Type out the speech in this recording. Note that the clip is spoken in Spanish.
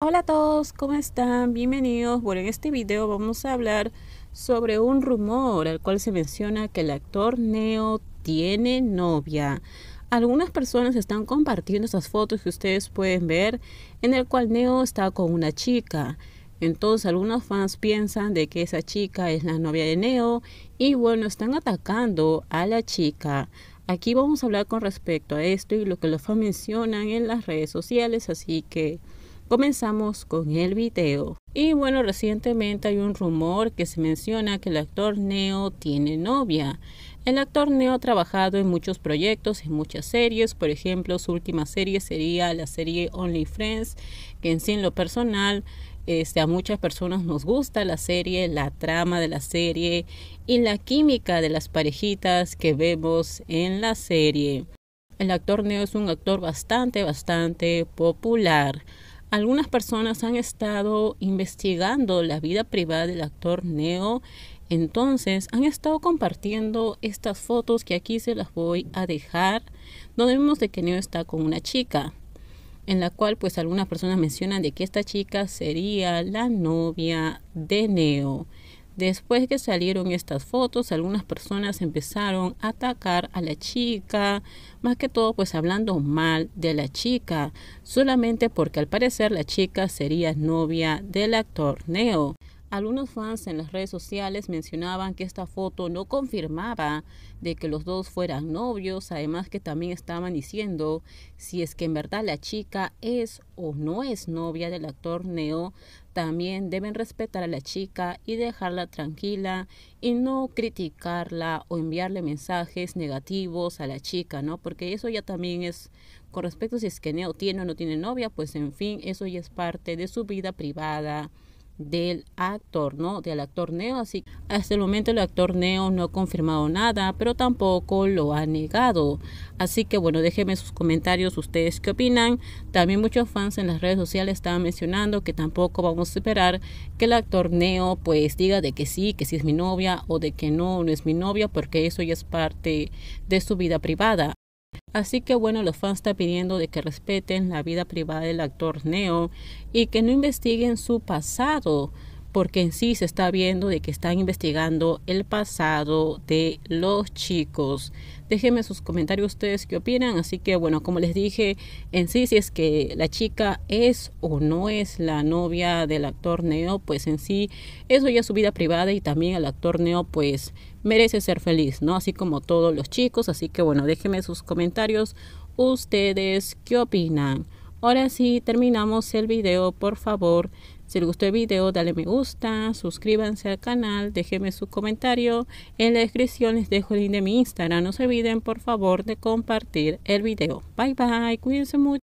Hola a todos, ¿cómo están? Bienvenidos. Bueno, en este video vamos a hablar sobre un rumor al cual se menciona que el actor Neo tiene novia. Algunas personas están compartiendo esas fotos que ustedes pueden ver en el cual Neo está con una chica. Entonces algunos fans piensan de que esa chica es la novia de Neo y bueno, están atacando a la chica. Aquí vamos a hablar con respecto a esto y lo que los fans mencionan en las redes sociales, así que... Comenzamos con el video. Y bueno, recientemente hay un rumor que se menciona que el actor Neo tiene novia. El actor Neo ha trabajado en muchos proyectos, en muchas series, por ejemplo, su última serie sería la serie Only Friends, que en sí en lo personal este, a muchas personas nos gusta la serie, la trama de la serie y la química de las parejitas que vemos en la serie. El actor Neo es un actor bastante, bastante popular. Algunas personas han estado investigando la vida privada del actor Neo, entonces han estado compartiendo estas fotos que aquí se las voy a dejar, donde vemos de que Neo está con una chica, en la cual pues algunas personas mencionan de que esta chica sería la novia de Neo. Después que salieron estas fotos, algunas personas empezaron a atacar a la chica, más que todo pues hablando mal de la chica, solamente porque al parecer la chica sería novia del actor Neo. Algunos fans en las redes sociales mencionaban que esta foto no confirmaba de que los dos fueran novios, además que también estaban diciendo si es que en verdad la chica es o no es novia del actor Neo, también deben respetar a la chica y dejarla tranquila y no criticarla o enviarle mensajes negativos a la chica, ¿no? Porque eso ya también es con respecto si es que Neo tiene o no tiene novia, pues en fin, eso ya es parte de su vida privada del actor, ¿no? Del actor Neo. Así hasta el momento el actor Neo no ha confirmado nada, pero tampoco lo ha negado. Así que bueno, déjenme sus comentarios, ustedes qué opinan. También muchos fans en las redes sociales estaban mencionando que tampoco vamos a esperar que el actor Neo pues diga de que sí, que sí es mi novia o de que no, no es mi novia, porque eso ya es parte de su vida privada. Así que bueno, los fans están pidiendo de que respeten la vida privada del actor Neo y que no investiguen su pasado, porque en sí se está viendo de que están investigando el pasado de los chicos. Déjenme sus comentarios ustedes qué opinan. Así que bueno, como les dije, en sí si es que la chica es o no es la novia del actor Neo, pues en sí eso ya es su vida privada y también el actor Neo pues merece ser feliz, ¿no? Así como todos los chicos. Así que bueno, déjenme sus comentarios ustedes qué opinan. Ahora sí, terminamos el video, por favor si les gustó el video, dale me gusta, suscríbanse al canal, déjenme su comentario. En la descripción les dejo el link de mi Instagram. No se olviden, por favor, de compartir el video. Bye bye, cuídense mucho.